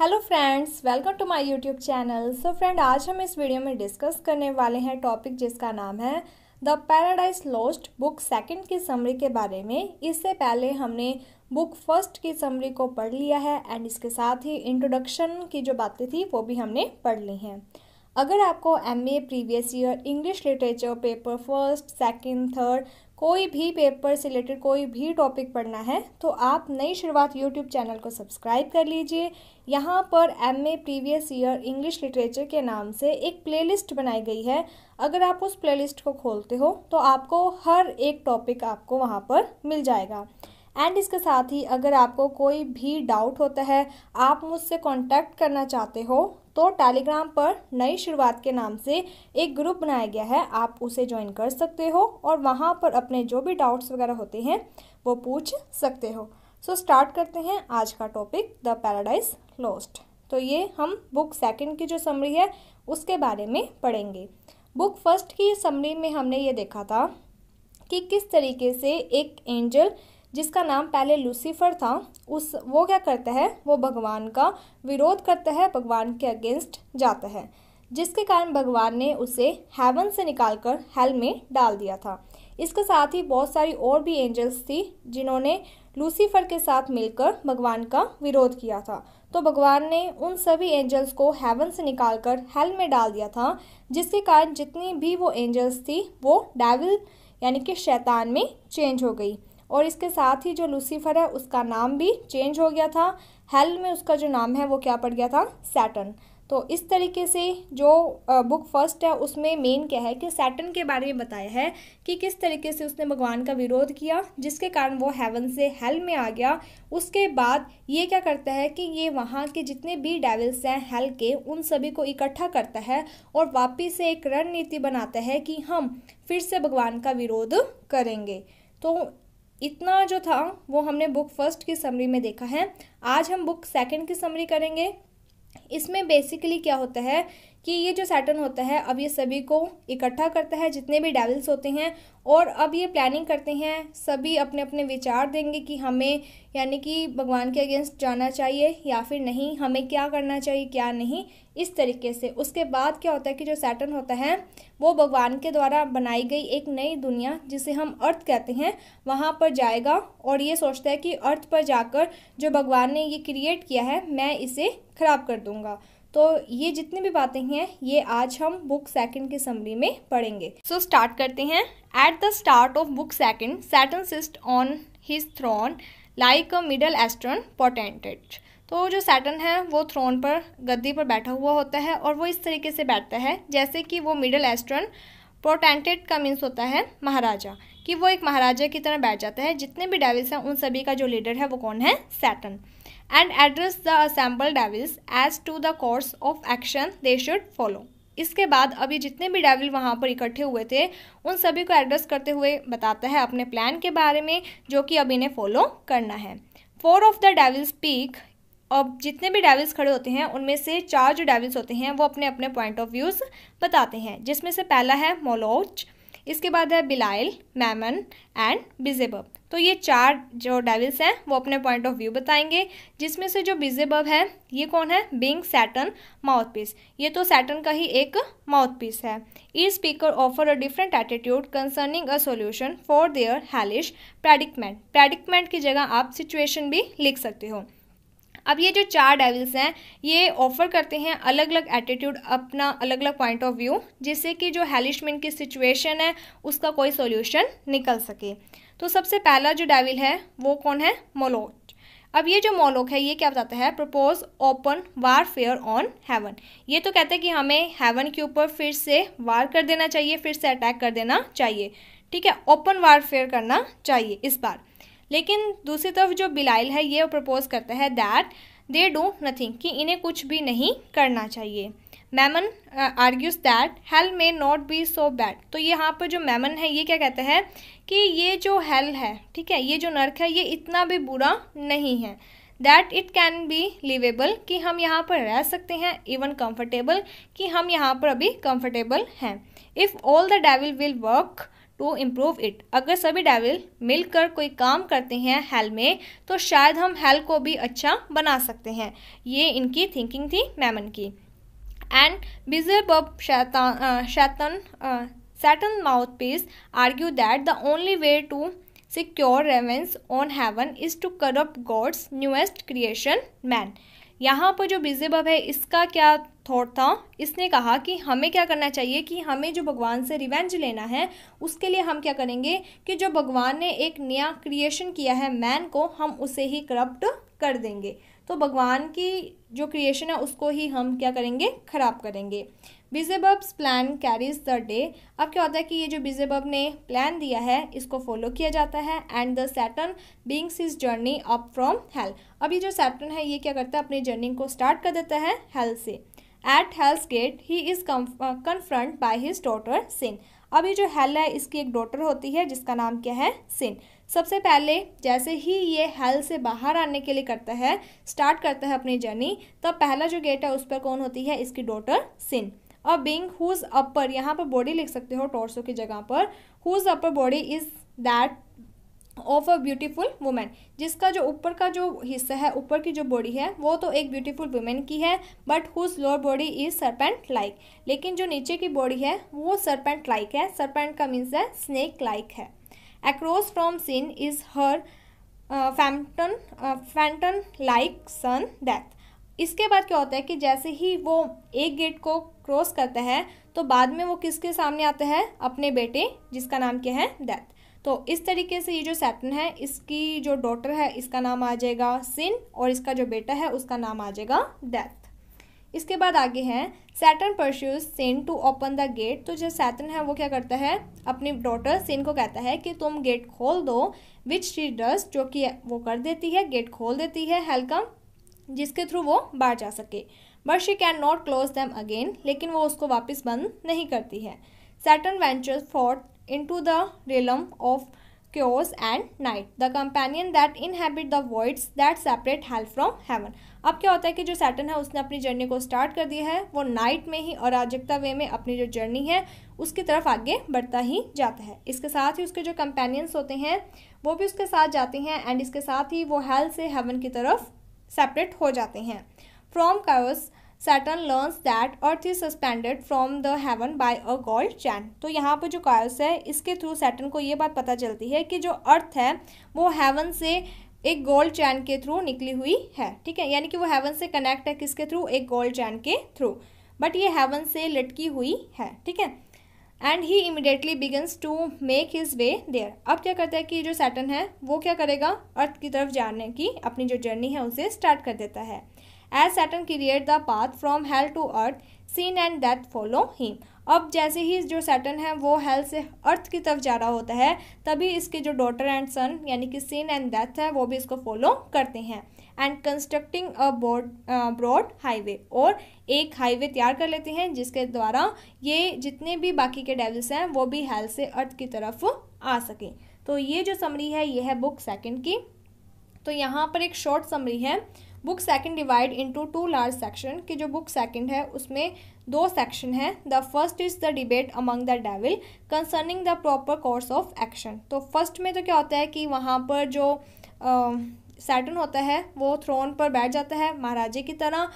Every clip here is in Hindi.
Hello friends welcome to my YouTube channel so friend आज हम इस वीडियो में डिस्कस करने वाले हैं टॉपिक जिसका नाम है the paradise lost book second की समरी के बारे में इससे पहले हमने बुक फर्स्ट की समरी को पढ़ लिया है एंड इसके साथ ही इंट्रोडक्शन की जो बातें थी वो भी हमने पढ़ ली हैं अगर आपको M A previous year English literature paper first second third कोई भी पेपर से रिलेटेड कोई भी टॉपिक पढ़ना है तो आप नई शुरुआत यूट्यूब चैनल को सब्सक्राइब कर लीजिए यहाँ पर M A previous year English literature के नाम से एक प्लेलिस्ट बनाई गई है अगर आप उस प्लेलिस्ट को खोलते हो तो आपको हर एक टॉपिक आपको वहाँ पर मिल जाएगा एंड इसके साथ ही अगर आपको कोई भी डाउट होता है आप मुझसे कांटेक्ट करना चाहते हो तो टेलीग्राम पर नई शुरुआत के नाम से एक ग्रुप बनाया गया है आप उसे ज्वाइन कर सकते हो और वहाँ पर अपने जो भी डाउट्स वगैरह होते हैं वो पूछ सकते हो सो so, स्टार्ट करते हैं आज का टॉपिक द पैराडाइज लॉस्ट तो ये हम बुक सेकंड की जो समरी है उसके बारे में पढ़ेंगे बुक फर्स्ट की समरी में हमने ये देखा था कि किस तरीके से एक एंजल जिसका नाम पहले लूसीफर था उस वो क्या करता है वो भगवान का विरोध करता है भगवान के अगेंस्ट जाता है जिसके कारण भगवान ने उसे हेवन से निकालकर हेल में डाल दिया था इसके साथ ही बहुत सारी और भी एंजल्स थी जिन्होंने लूसीफर के साथ मिलकर भगवान का विरोध किया था तो भगवान ने उन सभी एंजल्स को हेवन से निकालकर हेल में डाल दिया था जिसके कारण जितनी भी वो एंजल्स थी वो डेविल यानी कि शैतान में चेंज हो गई और इसके साथ ही जो लूसीफर है उसका नाम भी चेंज हो गया था हेल में उसका जो नाम है वो क्या पड़ गया था सैटन तो इस तरीके से जो बुक फर्स्ट है उसमें मेन क्या है कि सैटन के बारे में बताया है कि किस तरीके से उसने भगवान का विरोध किया जिसके कारण वो हेवन से हेल में आ गया उसके बाद ये क्या करता है कि ये वहाँ के जितने भी डेविल्स हैं हेल के उन सभी को इकट्ठा करता है और वापिस से एक रणनीति बनाता है कि हम फिर से भगवान का विरोध करेंगे तो इतना जो था वो हमने बुक फर्स्ट की समरी में देखा है आज हम बुक सेकंड की समरी करेंगे इसमें बेसिकली क्या होता है कि ये जो सैटर्न होता है अब ये सभी को इकट्ठा करता है जितने भी डेविल्स होते हैं और अब ये प्लानिंग करते हैं सभी अपने अपने विचार देंगे कि हमें यानी कि भगवान के अगेंस्ट जाना चाहिए या फिर नहीं हमें क्या करना चाहिए क्या नहीं इस तरीके से उसके बाद क्या होता है कि जो सैटर्न होता है वो भगवान के द्वारा बनाई गई एक नई दुनिया जिसे हम अर्थ कहते हैं वहाँ पर जाएगा और ये सोचता है कि अर्थ पर जाकर जो भगवान ने ये क्रिएट किया है मैं इसे ख़राब कर दूँगा तो ये जितनी भी बातें हैं ये आज हम बुक सेकंड की समरी में पढ़ेंगे सो so, स्टार्ट करते हैं at the start of book second Satan sits on his throne like a middle eastern potentate तो जो सैटन है वो थ्रोन पर गद्दी पर बैठा हुआ होता है और वो इस तरीके से बैठता है जैसे कि वो मिडल एस्ट्रन प्रोटेंटेड का मीन्स होता है महाराजा कि वो एक महाराजा की तरह बैठ जाता है जितने भी डेविल्स हैं उन सभी का जो लीडर है वो कौन है Satan and address the assemble devils as to the course of action they should follow इसके बाद अभी जितने भी डेविल वहाँ पर इकट्ठे हुए थे उन सभी को एड्रेस करते हुए बताता है अपने प्लान के बारे में जो कि अभी इन्हें फॉलो करना है four of the devils speak अब जितने भी डेविल्स खड़े होते हैं उनमें से चार जो डेविल्स होते हैं वो अपने अपने पॉइंट ऑफ व्यूज़ बताते हैं जिसमें से पहला है मोलोच इसके बाद है बिलाइल मैमन एंड बिजेबब तो ये चार जो डेविल्स हैं वो अपने पॉइंट ऑफ व्यू बताएंगे जिसमें से जो बिजेबब है ये कौन है बिंग सैटन पीस ये तो सैटन का ही एक माउथ पीस है ई speaker offer a different attitude concerning a solution for their hellish predicament predicament की जगह आप सिचुएशन भी लिख सकते हो अब ये जो चार डेविल्स हैं ये ऑफर करते हैं अलग अलग एटीट्यूड अपना अलग अलग पॉइंट ऑफ व्यू जिससे कि जो हैलिशमेंट की सिचुएशन है उसका कोई सोल्यूशन निकल सके तो सबसे पहला जो डेविल है वो कौन है मोलोक अब ये जो मोलोक है ये क्या बताता है propose open warfare on heaven ये तो कहते हैं कि हमें हेवन के ऊपर फिर से वार कर देना चाहिए फिर से अटैक कर देना चाहिए ठीक है ओपन वार फेयर करना चाहिए इस बार लेकिन दूसरी तरफ जो बिलाइल है ये प्रपोज करता है दैट दे डू नथिंग कि इन्हें कुछ भी नहीं करना चाहिए Mammon argues that hell may not be so bad तो यहाँ पर जो मैमन है ये क्या कहते हैं कि ये जो हेल है ठीक है ये जो नर्क है ये इतना भी बुरा नहीं है that it can be livable कि हम यहाँ पर रह सकते हैं इवन कम्फर्टेबल कि हम यहाँ पर अभी कम्फर्टेबल हैं if all the devil will work to improve it अगर सभी डेविल मिलकर कोई काम करते हैं हेल में तो शायद हम हेल को भी अच्छा बना सकते हैं ये इनकी थिंकिंग थी मैमन की and Beelzebub uh, Shaitan uh, mouthpiece argue that the only way to secure revenge on heaven is to corrupt God's newest creation man. यहाँ पर जो बिजेबब है इसका क्या थॉट था इसने कहा कि हमें क्या करना चाहिए कि हमें जो भगवान से रिवेंज लेना है उसके लिए हम क्या करेंगे कि जो भगवान ने एक नया क्रिएशन किया है मैन को हम उसे ही करप्ट कर देंगे तो भगवान की जो क्रिएशन है उसको ही हम क्या करेंगे ख़राब करेंगे Beelzebub's plan carries the day अब क्या होता है कि ये जो बिजेबब ने प्लान दिया है इसको फॉलो किया जाता है and the Satan begins his journey up from hell अब ये जो सैटर्न है ये क्या करता है अपनी जर्नी को स्टार्ट कर देता है हेल से at hell's gate he is confront by his daughter sin अब ये जो हेल है इसकी एक डॉटर होती है जिसका नाम क्या है सिन सबसे पहले जैसे ही ये हेल से बाहर आने के लिए करता है स्टार्ट करता है अपनी जर्नी तब पहला जो गेट है उस पर कौन होती है इसकी डॉटर सिन और बिंग हुज अपर यहाँ पर बॉडी लिख सकते हो टोर्सो की जगह पर whose upper body is that of a beautiful women जिसका जो ऊपर का जो हिस्सा है ऊपर की जो बॉडी है वो तो एक ब्यूटीफुल वुमेन की है but whose lower body is serpent like लेकिन जो नीचे की बॉडी है वो सरपेंट लाइक है सरपेंट का मीन्स है स्नेक लाइक है Across from sin is her uh, phantom like son death इसके बाद क्या होता है कि जैसे ही वो एक गेट को क्रॉस करता है तो बाद में वो किसके सामने आता है अपने बेटे जिसका नाम क्या है डेथ तो इस तरीके से ये जो सैटन है इसकी जो डॉटर है इसका नाम आ जाएगा सिन और इसका जो बेटा है उसका नाम आ जाएगा डेथ इसके बाद आगे हैं Satan persuades sin to open the gate तो जो सैटन है वो क्या करता है अपनी डॉटर सेन को कहता है कि तुम गेट खोल दो विच शी डस जो कि वो कर देती है गेट खोल देती है हेलकम जिसके थ्रू वो बाहर जा सके but she can not close them again लेकिन वो उसको वापस बंद नहीं करती है Satan ventures forth into the realm of क्योर्स and night the companion that inhabit the words that separate hell from heaven अब क्या होता है कि जो सैटन है उसने अपनी जर्नी को स्टार्ट कर दिया है वो नाइट में ही और अराजकता वे में अपनी जो जर्नी है उसकी तरफ आगे बढ़ता ही जाता है इसके साथ ही उसके जो कंपेनियंस होते हैं वो भी उसके साथ जाते हैं एंड इसके साथ ही वो हेल से हेवन की तरफ सेपरेट हो जाते हैं from chaos Satan learns that earth is suspended from the heaven by a gold chain तो यहाँ पर जो कायोस है इसके थ्रू सैटन को ये बात पता चलती है कि जो अर्थ है वो हेवन से एक गोल्ड चैन के थ्रू निकली हुई है ठीक है यानी कि वो हेवन से कनेक्ट है किसके थ्रू एक गोल्ड चैन के थ्रू बट ये हेवन से लटकी हुई है ठीक है and he immediately begins to make his way there अब क्या करता है कि जो सैटन है वो क्या करेगा अर्थ की तरफ जाने की अपनी जो जर्नी है उसे स्टार्ट कर देता है as Satan create the path from hell to earth sin and that follow him अब जैसे ही जो सैटन है वो हेल से अर्थ की तरफ जा रहा होता है तभी इसके जो डॉटर एंड सन यानी कि सीन एंड डेथ है वो भी इसको फॉलो करते हैं and constructing a board broad highway और एक हाईवे तैयार कर लेते हैं जिसके द्वारा ये जितने भी बाकी के डेविल्स हैं वो भी हेल से अर्थ की तरफ आ सकें तो ये जो समरी है ये है बुक सेकंड की तो यहाँ पर एक शॉर्ट समरी है book second divide into two large section कि जो बुक सेकंड है उसमें दो सेक्शन हैं the first is the debate among the devil concerning the proper course of action तो फर्स्ट में तो क्या होता है कि वहाँ पर जो सैटन होता है वो थ्रोन पर बैठ जाता है महाराजे की तरह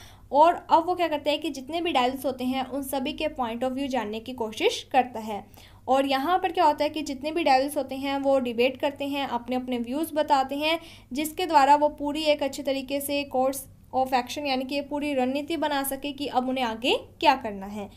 और अब वो क्या करता है कि जितने भी डेविल्स होते हैं उन सभी के पॉइंट ऑफ व्यू जानने की कोशिश करता है और यहाँ पर क्या होता है कि जितने भी डेविल्स होते हैं वो डिबेट करते हैं अपने अपने व्यूज़ बताते हैं जिसके द्वारा वो पूरी एक अच्छे तरीके से कोर्स ऑफ एक्शन यानी कि ये पूरी रणनीति बना सके कि अब उन्हें आगे क्या करना है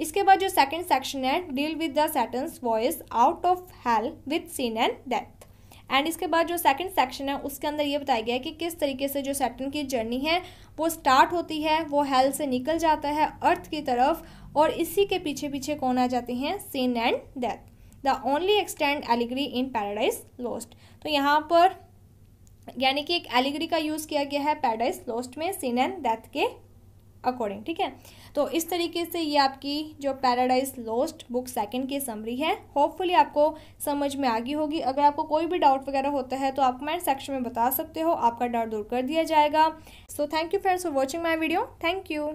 इसके बाद जो सेकंड सेक्शन है deal with the Satan's voice out of hell with sin and death एंड इसके बाद जो सेकंड सेक्शन है उसके अंदर ये बताया गया है कि किस तरीके से जो सेटन की जर्नी है वो स्टार्ट होती है वो हेल से निकल जाता है अर्थ की तरफ और इसी के पीछे पीछे कौन आ जाते हैं sin and death the only extend allegory in paradise lost तो यहाँ पर यानी कि एक एलिगरी का यूज़ किया गया है पैराडाइज लोस्ट में सीन एंड डेथ के अकॉर्डिंग ठीक है तो इस तरीके से ये आपकी जो पैराडाइज लॉस्ट बुक सेकंड की समरी है होपफुली आपको समझ में आ गई होगी अगर आपको कोई भी डाउट वगैरह होता है तो आप कमेंट सेक्शन में बता सकते हो आपका डाउट दूर कर दिया जाएगा so thank you friends for watching my video thank you